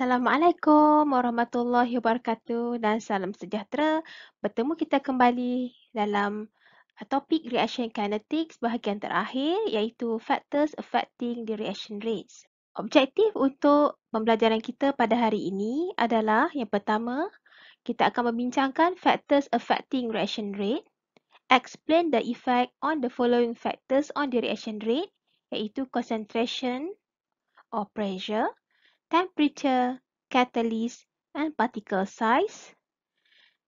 Assalamualaikum warahmatullahi wabarakatuh dan salam sejahtera. Bertemu kita kembali dalam uh, topik reaction kinetics bahagian terakhir iaitu factors affecting the reaction rates. Objektif untuk pembelajaran kita pada hari ini adalah yang pertama, kita akan membincangkan factors affecting reaction rate. Explain the effect on the following factors on the reaction rate iaitu concentration or pressure, temperature, catalyst, and particle size.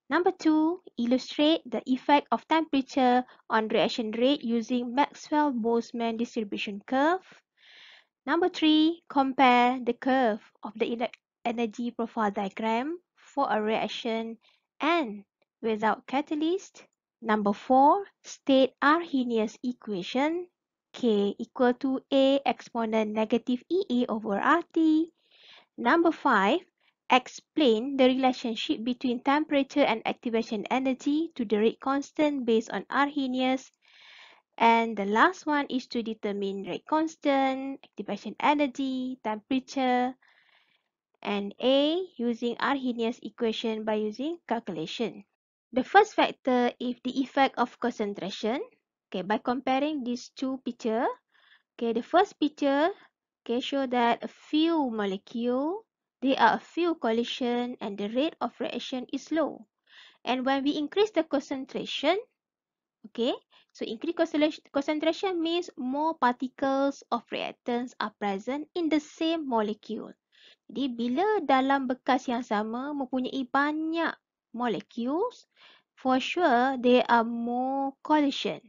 Number two, illustrate the effect of temperature on reaction rate using Maxwell-Boltzmann distribution curve. Number three, compare the curve of the energy profile diagram for a reaction and without catalyst. Number four, state Arrhenius equation K equal to A exponent negative EA over RT Number five, explain the relationship between temperature and activation energy to the rate constant based on Arrhenius. And the last one is to determine rate constant, activation energy, temperature, and A using Arrhenius equation by using calculation. The first factor is the effect of concentration. Okay, by comparing these two picture, okay, the first picture okay, show that a few molecule, they are a few collision and the rate of reaction is low. And when we increase the concentration, okay, so increase concentration means more particles of reactants are present in the same molecule. Jadi bila dalam bekas yang sama mempunyai banyak molecules, for sure there are more collision.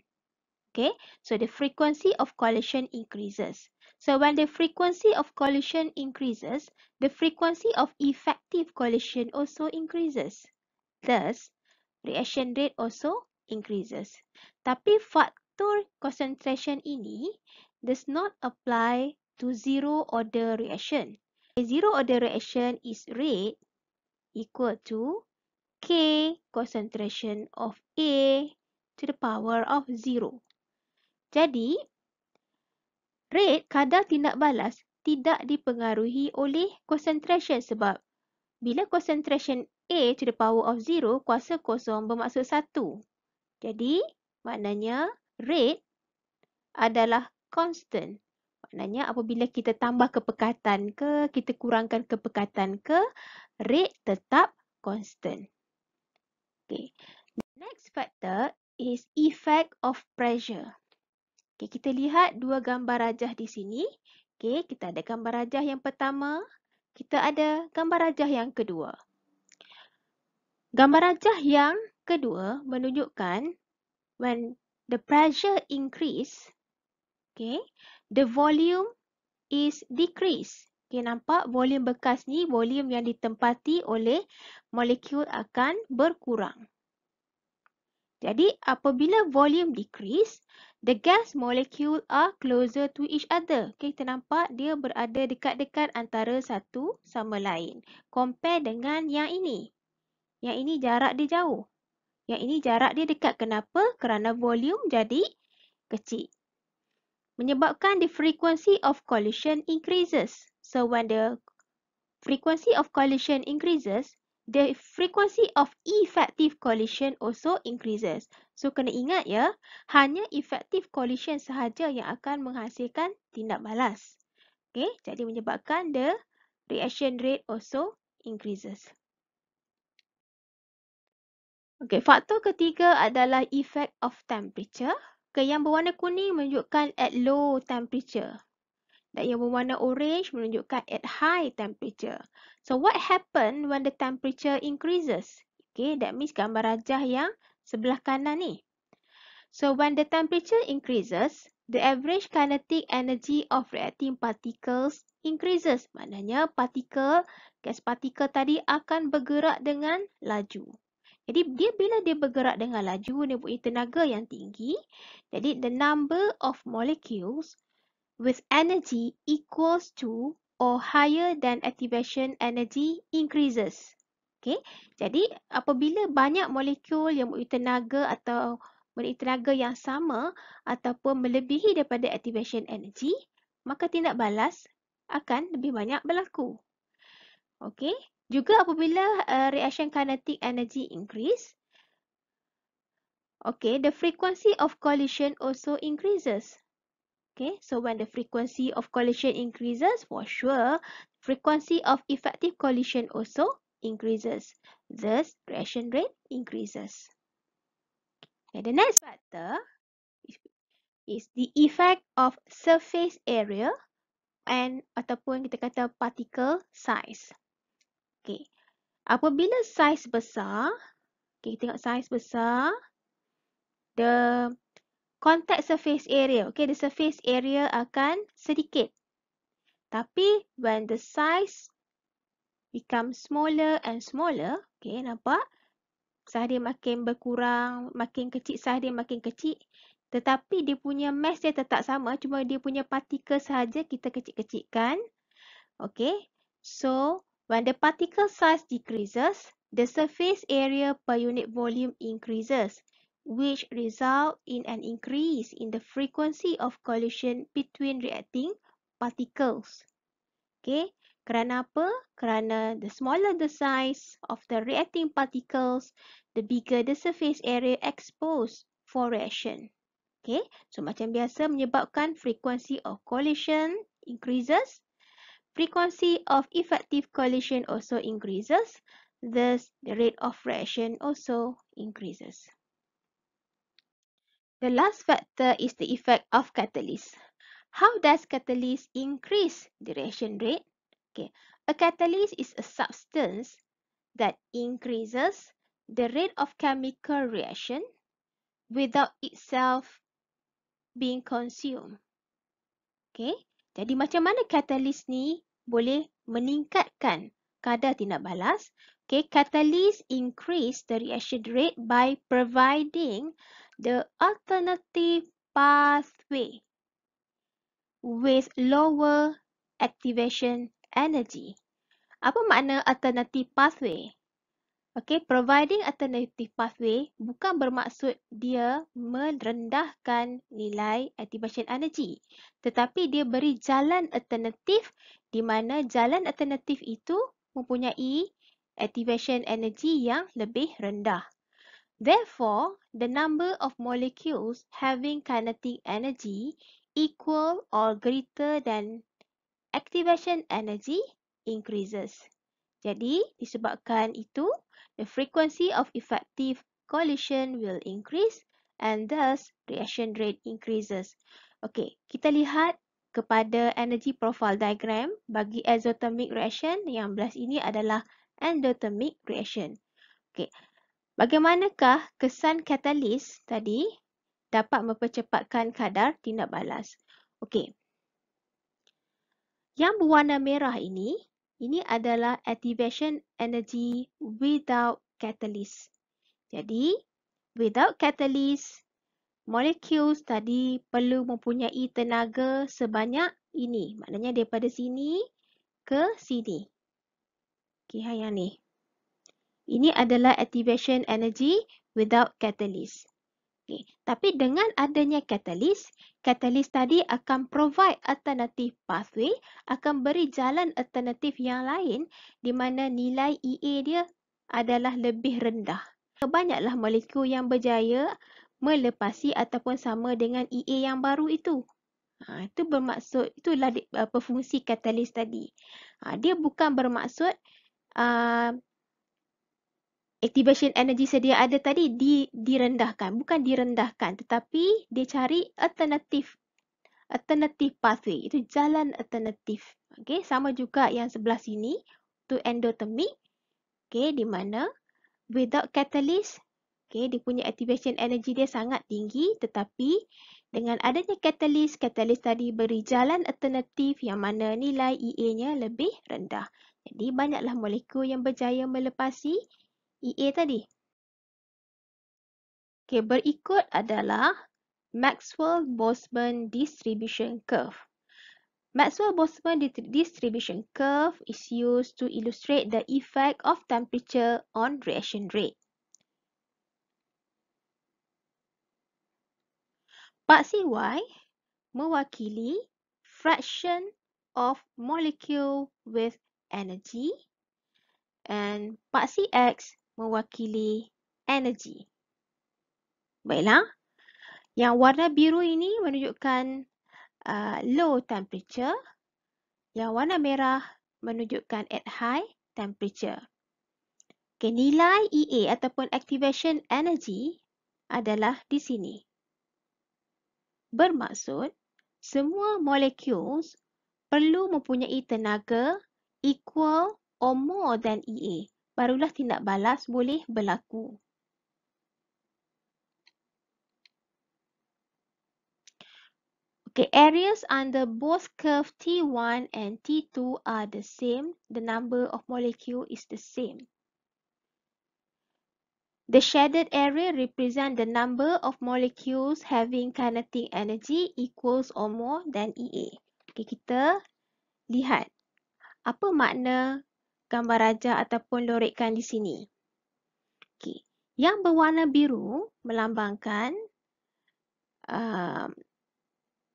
Okay, so the frequency of collision increases. So when the frequency of collision increases, the frequency of effective collision also increases. Thus, reaction rate also increases. Tapi faktor concentration ini does not apply to zero order reaction. A zero order reaction is rate equal to K concentration of A to the power of zero. Jadi, Red kadar tindak balas tidak dipengaruhi oleh concentration sebab bila concentration A to the power of 0, kuasa kosong bermaksud 1. Jadi, maknanya rate adalah constant. Maknanya apabila kita tambah kepekatan ke, kita kurangkan kepekatan ke, rate tetap constant. Okay. Next factor is effect of pressure. Okey, kita lihat dua gambar rajah di sini. Okey, kita ada gambar rajah yang pertama, kita ada gambar rajah yang kedua. Gambar rajah yang kedua menunjukkan when the pressure increase, okey, the volume is decrease. Okey, nampak volume bekas ni, volume yang ditempati oleh molekul akan berkurang. Jadi apabila volume decrease, The gas molecule are closer to each other. Okay, kita nampak dia berada dekat-dekat antara satu sama lain. Compare dengan yang ini. Yang ini jarak dia jauh. Yang ini jarak dia dekat. Kenapa? Kerana volume jadi kecil. Menyebabkan the frequency of collision increases. So, when the frequency of collision increases, the frequency of effective collision also increases. So, kena ingat ya, hanya effective collision sahaja yang akan menghasilkan tindak balas. Okay, jadi menyebabkan the reaction rate also increases. Okay, faktor ketiga adalah effect of temperature. Okay, yang berwarna kuning menunjukkan at low temperature dan yang berwarna orange menunjukkan at high temperature. So what happen when the temperature increases? Okay, that means gambar rajah yang sebelah kanan ni. So when the temperature increases, the average kinetic energy of reacting particles increases. Maknanya partikel, gas partikel tadi akan bergerak dengan laju. Jadi dia bila dia bergerak dengan laju, dia punya tenaga yang tinggi. Jadi the number of molecules with energy equals to or higher than activation energy increases. Okay, jadi apabila banyak molekul yang mempunyai tenaga atau mempunyai tenaga yang sama ataupun melebihi daripada activation energy, maka tindak balas akan lebih banyak berlaku. Okay, juga apabila uh, reaction kinetic energy increase, okay, the frequency of collision also increases. Okay, so when the frequency of collision increases, for sure, frequency of effective collision also increases. Thus, reaction rate increases. Okay, the next factor is the effect of surface area and ataupun kita kata particle size. Okay, apabila size besar, okay, kita tengok size besar, the contact surface area. Okay, the surface area akan sedikit. Tapi when the size become smaller and smaller, okay, nampak? Sah dia makin berkurang, makin kecil, sah dia makin kecil. Tetapi dia punya mass dia tetap sama, cuma dia punya particle sahaja kita kecil-kecilkan. Okay, so when the particle size decreases, the surface area per unit volume increases which result in an increase in the frequency of collision between reacting particles. Okay, kerana apa? Kerana the smaller the size of the reacting particles, the bigger the surface area exposed for reaction. Okay, so macam biasa menyebabkan frequency of collision increases. Frequency of effective collision also increases. Thus, the rate of reaction also increases. The last factor is the effect of catalyst. How does catalyst increase the reaction rate? Okay. A catalyst is a substance that increases the rate of chemical reaction without itself being consumed. Okay. Jadi macam mana catalyst ni boleh meningkatkan kadar tindak balas Okay, catalyst increase the reaction rate by providing the alternative pathway with lower activation energy. Apa makna alternative pathway? Okay, providing alternative pathway bukan bermaksud dia merendahkan nilai activation energy. Tetapi dia beri jalan alternatif di mana jalan alternatif itu mempunyai activation energy yang lebih rendah. Therefore, the number of molecules having kinetic energy equal or greater than activation energy increases. Jadi, disebabkan itu, the frequency of effective collision will increase and thus reaction rate increases. Okey, kita lihat kepada energy profile diagram bagi exothermic reaction yang belas ini adalah endothermic reaction. Okey. Bagaimanakah kesan katalis tadi dapat mempercepatkan kadar tindak balas? Okey. Yang berwarna merah ini, ini adalah activation energy without catalyst. Jadi, without catalyst, molecules tadi perlu mempunyai tenaga sebanyak ini. Maknanya daripada sini ke sini. Okay, yang ni. Ini adalah activation energy without catalyst. Okay. Tapi dengan adanya catalyst, catalyst tadi akan provide alternative pathway, akan beri jalan alternatif yang lain di mana nilai EA dia adalah lebih rendah. Kebanyaklah molekul yang berjaya melepasi ataupun sama dengan EA yang baru itu. Ha, itu bermaksud, itulah di, apa fungsi katalis tadi. Ha, dia bukan bermaksud uh, activation energy sedia ada tadi di, direndahkan. Bukan direndahkan tetapi dia cari alternatif alternatif pathway. Itu jalan alternatif. Okay, sama juga yang sebelah sini to endothermic. Okay, di mana without catalyst, okay, dia punya activation energy dia sangat tinggi tetapi dengan adanya catalyst, catalyst tadi beri jalan alternatif yang mana nilai EA-nya lebih rendah. Jadi banyaklah molekul yang berjaya melepasi EA tadi. Okey, berikut adalah Maxwell-Boltzmann distribution curve. Maxwell-Boltzmann distribution curve is used to illustrate the effect of temperature on reaction rate. Part CY mewakili fraction of molecule with energy and paksi X mewakili energy. Baiklah. Yang warna biru ini menunjukkan uh, low temperature. Yang warna merah menunjukkan at high temperature. Okay, nilai EA ataupun activation energy adalah di sini. Bermaksud semua molekul perlu mempunyai tenaga equal or more than EA, barulah tindak balas boleh berlaku. Okay, areas under both curve T1 and T2 are the same. The number of molecule is the same. The shaded area represent the number of molecules having kinetic energy equals or more than EA. Okay, kita lihat apa makna gambar raja ataupun lorikan di sini? Okay. Yang berwarna biru melambangkan um,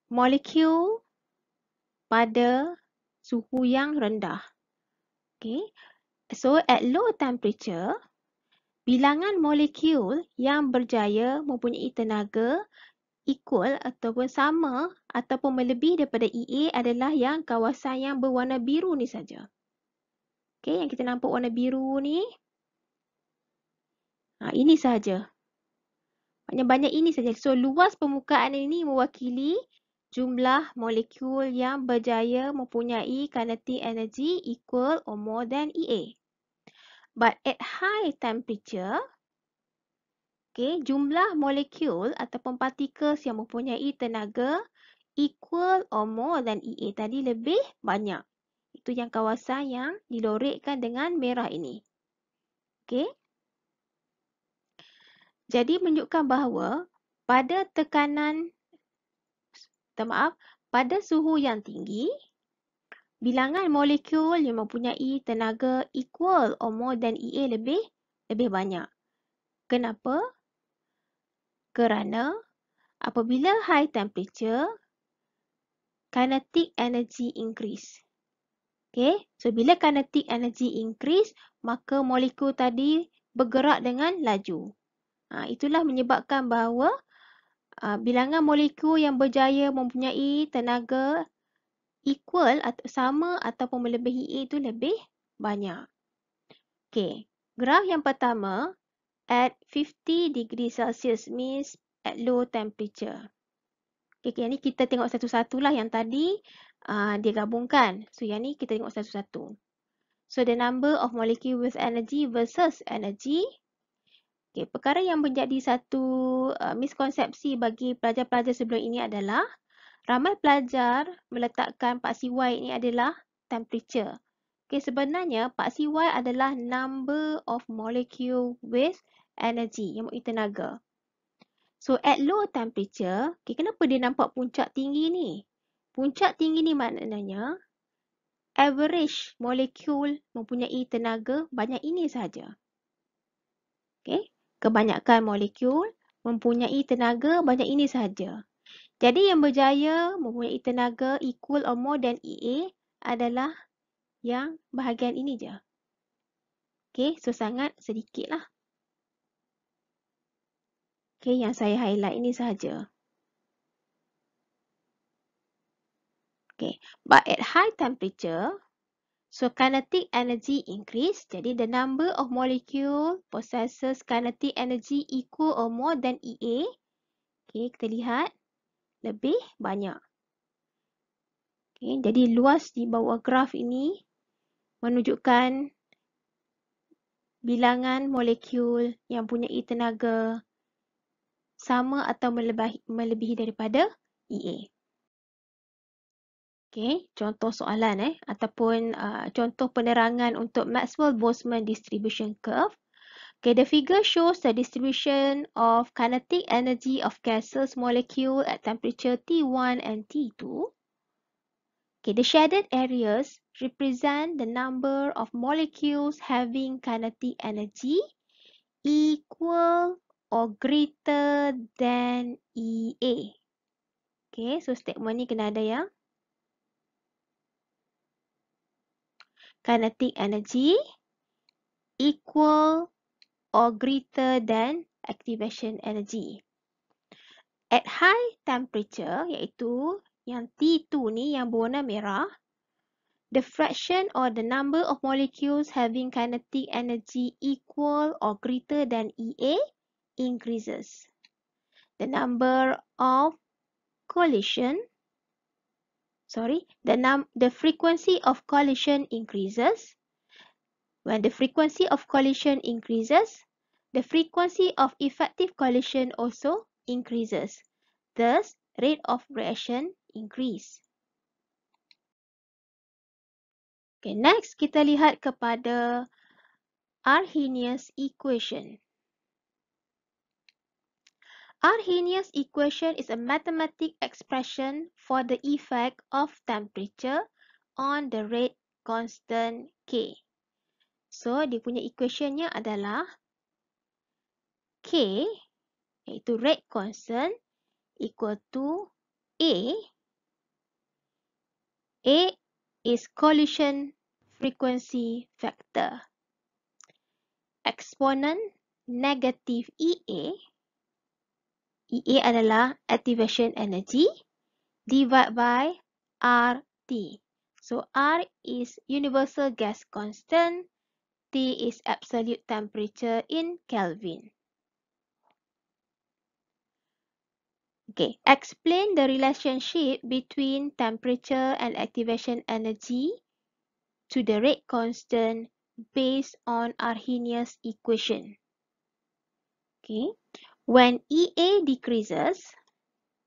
molekul pada suhu yang rendah. Okay. So at low temperature, bilangan molekul yang berjaya mempunyai tenaga equal ataupun sama ataupun melebih daripada EA adalah yang kawasan yang berwarna biru ni saja. Okey, yang kita nampak warna biru ni. Ha, ini saja. Banyak-banyak ini saja. So, luas permukaan ini mewakili jumlah molekul yang berjaya mempunyai kinetic energy equal or more than EA. But at high temperature, Okey, jumlah molekul ataupun partikel yang mempunyai tenaga equal or more than EA tadi lebih banyak. Itu yang kawasan yang dilorekkan dengan merah ini. Okey. Jadi menunjukkan bahawa pada tekanan maaf, pada suhu yang tinggi bilangan molekul yang mempunyai tenaga equal or more than EA lebih lebih banyak. Kenapa? kerana apabila high temperature, kinetic energy increase. Okay, so bila kinetic energy increase, maka molekul tadi bergerak dengan laju. Ha, itulah menyebabkan bahawa ha, bilangan molekul yang berjaya mempunyai tenaga equal atau sama ataupun melebihi itu lebih banyak. Okay, graf yang pertama at 50 degree Celsius means at low temperature. Okay, okay yang ni kita tengok satu satulah yang tadi uh, dia gabungkan. So, yang ni kita tengok satu-satu. So, the number of molecule with energy versus energy. Okay, perkara yang menjadi satu uh, miskonsepsi bagi pelajar-pelajar sebelum ini adalah ramai pelajar meletakkan paksi y ini adalah temperature. Okay, sebenarnya Pak CY adalah number of molecule with energy, yang mempunyai tenaga. So, at low temperature, okay, kenapa dia nampak puncak tinggi ni? Puncak tinggi ni maknanya, average molecule mempunyai tenaga banyak ini sahaja. Okay, kebanyakan molekul mempunyai tenaga banyak ini sahaja. Jadi, yang berjaya mempunyai tenaga equal or more than EA adalah yang bahagian ini je. Okay, so sangat sedikit lah. Okay, yang saya highlight ini sahaja. Okay, but at high temperature, so kinetic energy increase. Jadi, the number of molecule possesses kinetic energy equal or more than EA. Okay, kita lihat lebih banyak. Okay, jadi luas di bawah graf ini menunjukkan bilangan molekul yang punya tenaga sama atau melebihi, melebihi daripada EA. Okay, contoh soalan eh ataupun uh, contoh penerangan untuk Maxwell-Boltzmann distribution curve. Okay, the figure shows the distribution of kinetic energy of gases molecule at temperature T1 and T2. Okay, the shaded areas represent the number of molecules having kinetic energy equal or greater than EA. Okay, so statement ni kena ada ya? kinetic energy equal or greater than activation energy. At high temperature, iaitu yang T2 ni yang berwarna merah, the fraction or the number of molecules having kinetic energy equal or greater than EA increases. The number of collision, sorry, the, num the frequency of collision increases. When the frequency of collision increases, the frequency of effective collision also increases. Thus, rate of reaction increase. Okay, next kita lihat kepada Arrhenius equation. Arrhenius equation is a mathematic expression for the effect of temperature on the rate constant K. So, dia punya equationnya adalah K, iaitu rate constant equal to A A is collision frequency factor. Exponent negative EA. EA adalah activation energy. Divide by RT. So R is universal gas constant. T is absolute temperature in Kelvin. Okay, explain the relationship between temperature and activation energy to the rate constant based on Arrhenius equation. Okay, when EA decreases,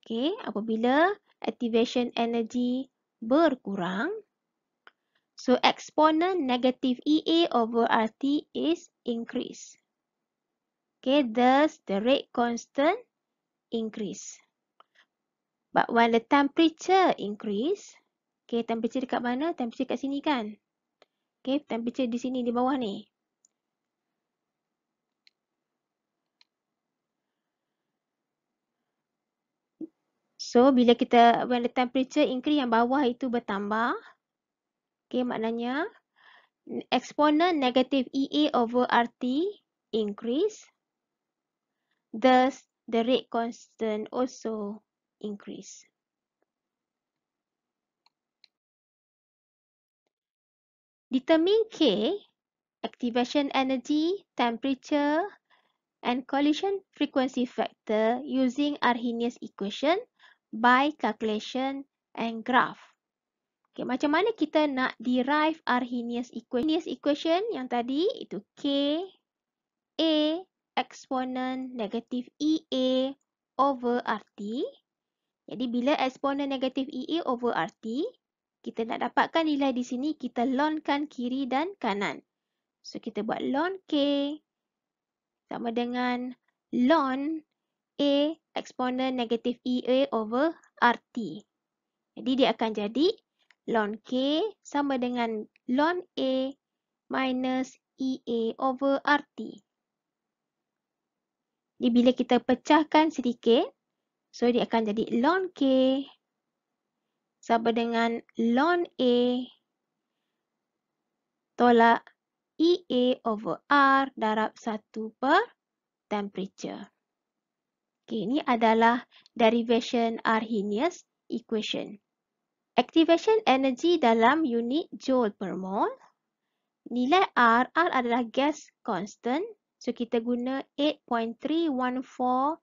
okay, apabila activation energy berkurang, so exponent negative EA over RT is increased. Okay, thus the rate constant increase. But when the temperature increase, okay, temperature dekat mana? Temperature dekat sini kan? Okay, temperature di sini, di bawah ni. So, bila kita, when the temperature increase yang bawah itu bertambah. Okay, maknanya, exponent negative EA over RT increase. Thus, the rate constant also increase. Determine K, activation energy, temperature, and collision frequency factor using Arrhenius equation by calculation and graph. Okay, macam mana kita nak derive Arrhenius equation? Arrhenius equation yang tadi itu K A exponent negative EA over RT. Jadi bila eksponen negatif EA over RT, kita nak dapatkan nilai di sini, kita lonkan kiri dan kanan. So kita buat lon K sama dengan lon A eksponen negatif EA over RT. Jadi dia akan jadi lon K sama dengan lon A minus EA over RT. Jadi bila kita pecahkan sedikit, So dia akan jadi ln K sama dengan ln A tolak EA over R darab 1 per temperature. Okay, ini adalah derivation Arrhenius equation. Activation energy dalam unit joule per mole. Nilai R, R adalah gas constant. So kita guna 8.314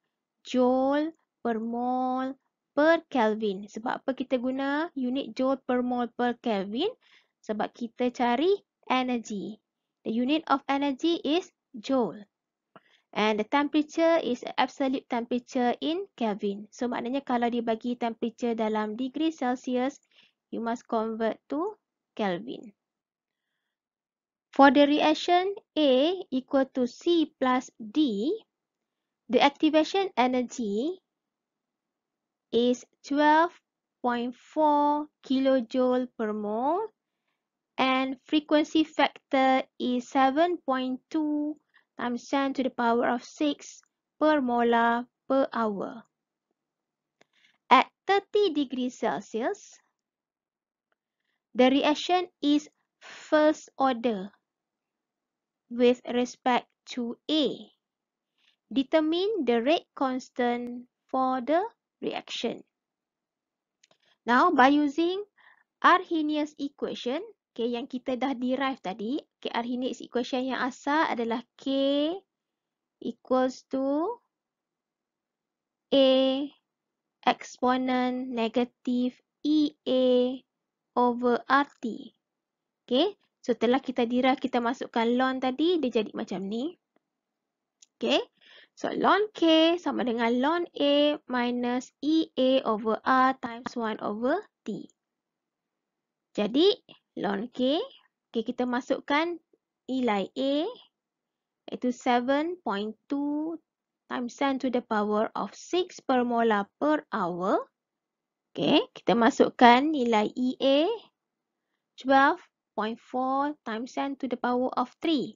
joule per mol per Kelvin. Sebab apa kita guna unit joule per mol per Kelvin? Sebab kita cari energy. The unit of energy is joule. And the temperature is absolute temperature in Kelvin. So maknanya kalau dibagi temperature dalam degree Celsius, you must convert to Kelvin. For the reaction A equal to C plus D, the activation energy is 12.4 kilojoule per mole and frequency factor is 7.2 times 10 to the power of 6 per molar per hour. At 30 degrees Celsius, the reaction is first order with respect to A. Determine the rate constant for the reaction. Now, by using Arrhenius equation, okay, yang kita dah derive tadi, okay, Arrhenius equation yang asal adalah K equals to A exponent negative EA over RT. Okay, so telah kita derive, kita masukkan ln tadi, dia jadi macam ni. Okay, So ln K sama dengan ln A minus e a over R times 1 over T. Jadi ln K, okay, kita masukkan nilai e A iaitu 7.2 times 10 to the power of 6 per molar per hour. Okay, kita masukkan nilai e EA e 12.4 times 10 to the power of 3.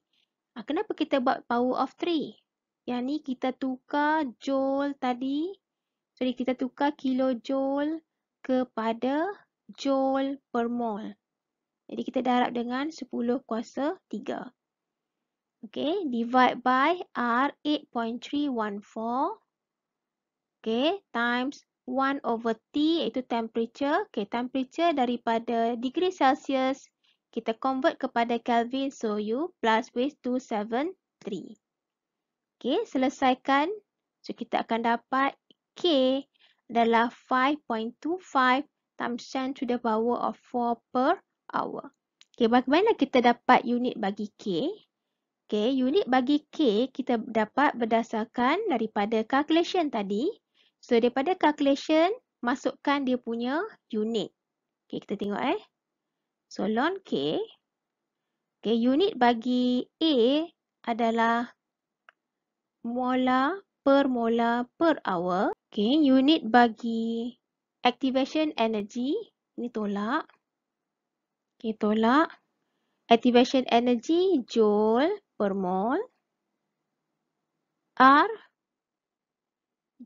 Ah, kenapa kita buat power of 3? Yang ni kita tukar joule tadi. Jadi kita tukar kilojoule kepada joule per mol. Jadi kita darab dengan 10 kuasa 3. Okay, divide by R 8.314. Okay, times 1 over T iaitu temperature. Okay, temperature daripada degree Celsius. Kita convert kepada Kelvin, so you plus with 273. Okey, selesaikan. So, kita akan dapat K adalah 5.25 times 10 to the power of 4 per hour. Okey, bagaimana kita dapat unit bagi K? Okey, unit bagi K kita dapat berdasarkan daripada calculation tadi. So, daripada calculation, masukkan dia punya unit. Okey, kita tengok eh. So, ln K. Okey, unit bagi A adalah mola per mola per hour. Okay, unit bagi activation energy. Ini tolak. Okay, tolak. Activation energy, joule per mol. R,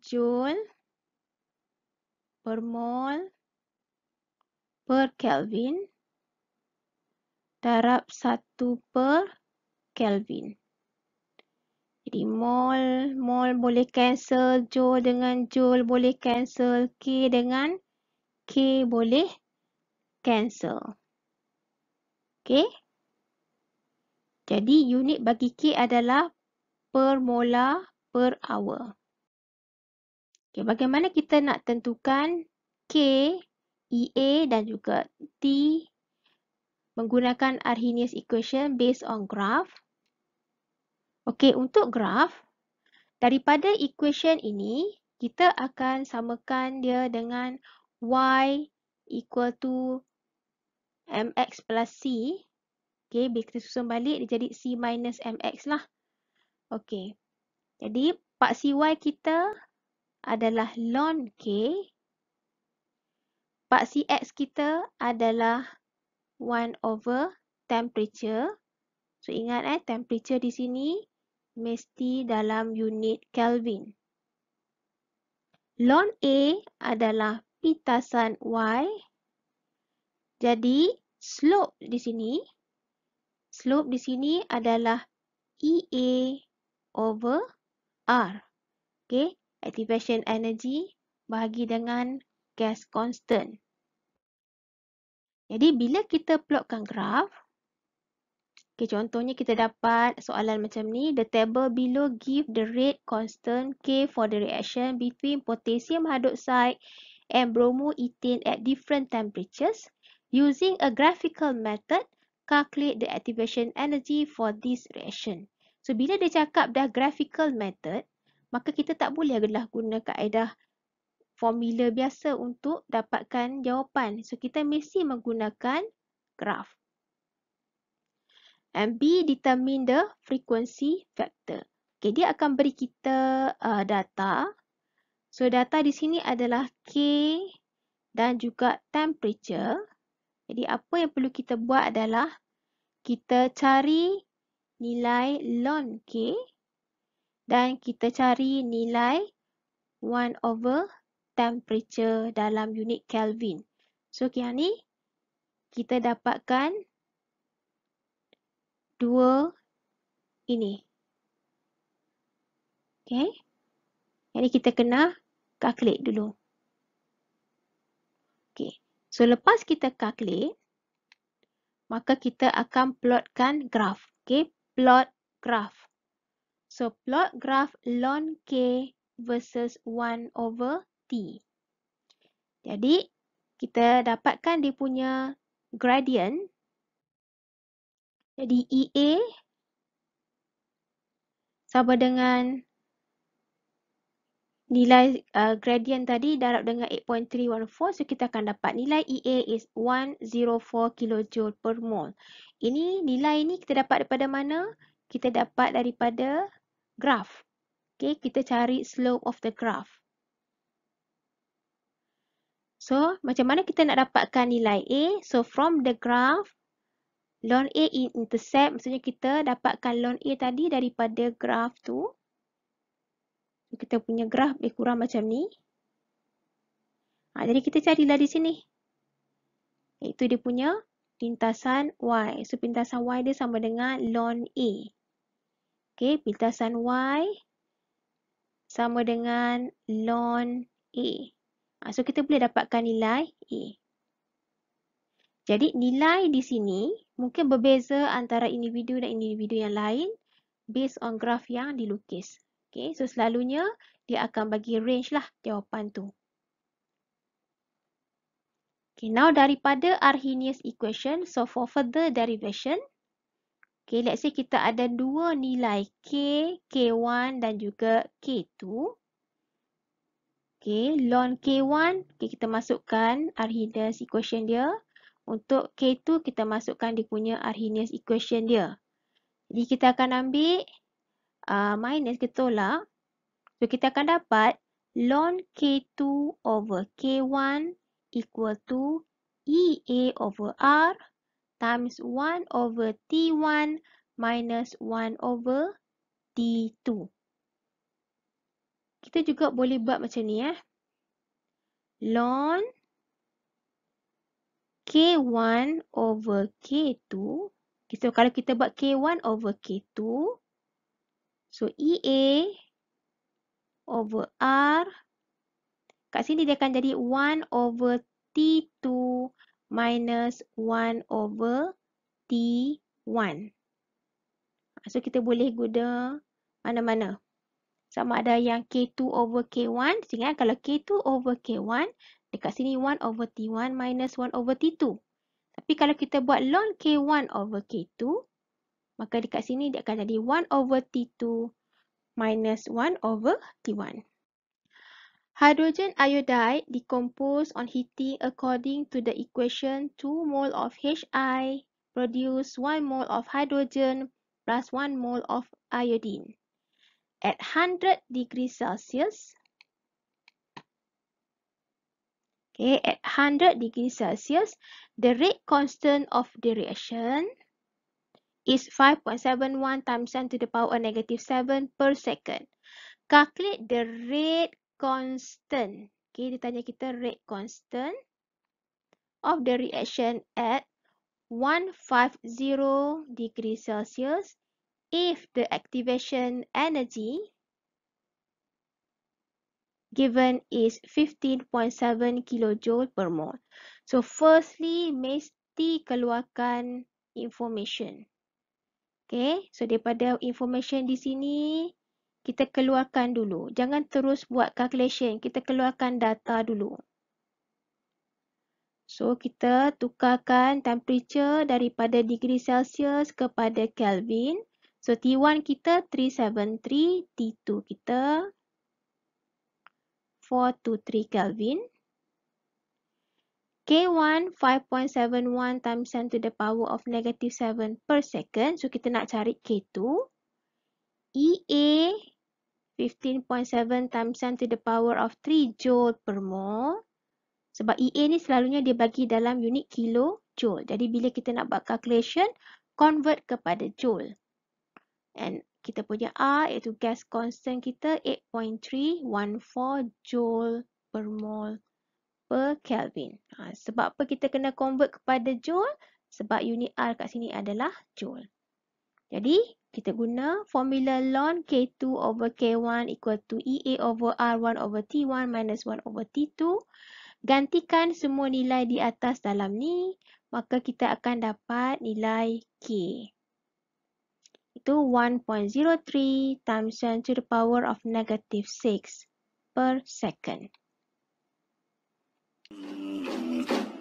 joule per mol per kelvin. Darab satu per Kelvin. Jadi mol, mol boleh cancel, joule dengan joule boleh cancel, K dengan K boleh cancel. Okay. Jadi unit bagi K adalah per mola per hour. Okay, bagaimana kita nak tentukan K, EA dan juga T menggunakan Arrhenius equation based on graph. Okey, untuk graf, daripada equation ini, kita akan samakan dia dengan y equal to mx plus c. Okey, bila kita susun balik, dia jadi c minus mx lah. Okey, jadi pak c y kita adalah ln k. c x kita adalah 1 over temperature. So, ingat eh, temperature di sini mesti dalam unit Kelvin. Lon A adalah pitasan Y. Jadi, slope di sini. Slope di sini adalah EA over R. Okay, activation energy bahagi dengan gas constant. Jadi, bila kita plotkan graf, Okay, contohnya kita dapat soalan macam ni. The table below give the rate constant K for the reaction between potassium hydroxide and bromoethane at different temperatures. Using a graphical method, calculate the activation energy for this reaction. So, bila dia cakap dah graphical method, maka kita tak boleh adalah guna kaedah formula biasa untuk dapatkan jawapan. So, kita mesti menggunakan graph b determine the frequency factor. Okay, dia akan beri kita uh, data. So, data di sini adalah K dan juga temperature. Jadi, apa yang perlu kita buat adalah kita cari nilai ln K dan kita cari nilai 1 over temperature dalam unit Kelvin. So, yang ni kita dapatkan dua ini. Okay. Yang kita kena calculate dulu. Okay. So lepas kita calculate, maka kita akan plotkan graf. Okay. Plot graf. So plot graf ln K versus 1 over T. Jadi kita dapatkan dia punya gradient. Jadi EA sama dengan nilai uh, gradient tadi darab dengan 8.314 so kita akan dapat nilai EA is 104 kJ per mole. Ini nilai ini kita dapat daripada mana? Kita dapat daripada graf. Okay, kita cari slope of the graph. So, macam mana kita nak dapatkan nilai A? So, from the graph, Lon A intercept maksudnya kita dapatkan lon A tadi daripada graf tu. Kita punya graf lebih kurang macam ni. Ha, jadi kita carilah di sini. Itu dia punya pintasan Y. So pintasan Y dia sama dengan lon A. Okay, pintasan Y sama dengan lon A. Ha, so kita boleh dapatkan nilai A. Jadi nilai di sini mungkin berbeza antara individu dan individu yang lain based on graf yang dilukis. Okay, so selalunya dia akan bagi range lah jawapan tu. Okay, now daripada Arrhenius equation, so for further derivation, okay, let's say kita ada dua nilai K, K1 dan juga K2. Okay, ln K1, okay, kita masukkan Arrhenius equation dia. Untuk K2 kita masukkan dia punya Arrhenius equation dia. Jadi kita akan ambil uh, minus ke tolak. So kita akan dapat ln K2 over K1 equal to EA over R times 1 over T1 minus 1 over T2. Kita juga boleh buat macam ni eh. Ln K1 over K2. Okay, so kalau kita buat K1 over K2. So EA over R. Kat sini dia akan jadi 1 over T2 minus 1 over T1. So kita boleh guna mana-mana. Sama ada yang K2 over K1. Sehingga kalau K2 over K1, Dekat sini 1 over T1 minus 1 over T2. Tapi kalau kita buat ln K1 over K2, maka dekat sini dia akan jadi 1 over T2 minus 1 over T1. Hydrogen iodide decompose on heating according to the equation 2 mole of Hi produce 1 mole of hydrogen plus 1 mole of iodine. At 100 degrees Celsius, Okay, at 100 degree Celsius, the rate constant of the reaction is 5.71 times 10 to the power of negative 7 per second. Calculate the rate constant. Okay, dia tanya kita rate constant of the reaction at 150 degree Celsius if the activation energy given is 15.7 kJ per mole. So firstly, mesti keluarkan information. Okay, so daripada information di sini, kita keluarkan dulu. Jangan terus buat calculation. Kita keluarkan data dulu. So, kita tukarkan temperature daripada degree Celsius kepada Kelvin. So, T1 kita 373, T2 kita 4 to 3 Kelvin. K1 5.71 times 10 to the power of negative 7 per second. So kita nak cari K2. EA 15.7 times 10 to the power of 3 joule per mole. Sebab EA ni selalunya dia bagi dalam unit kilo joule. Jadi bila kita nak buat calculation, convert kepada joule. And kita punya R iaitu gas constant kita 8.314 joule per mol per Kelvin. Ha, sebab apa kita kena convert kepada joule? Sebab unit R kat sini adalah joule. Jadi kita guna formula ln K2 over K1 equal to EA over R1 over T1 minus 1 over T2. Gantikan semua nilai di atas dalam ni, maka kita akan dapat nilai K itu 1.03 times 10 to the power of negative 6 per second. Mm-hmm.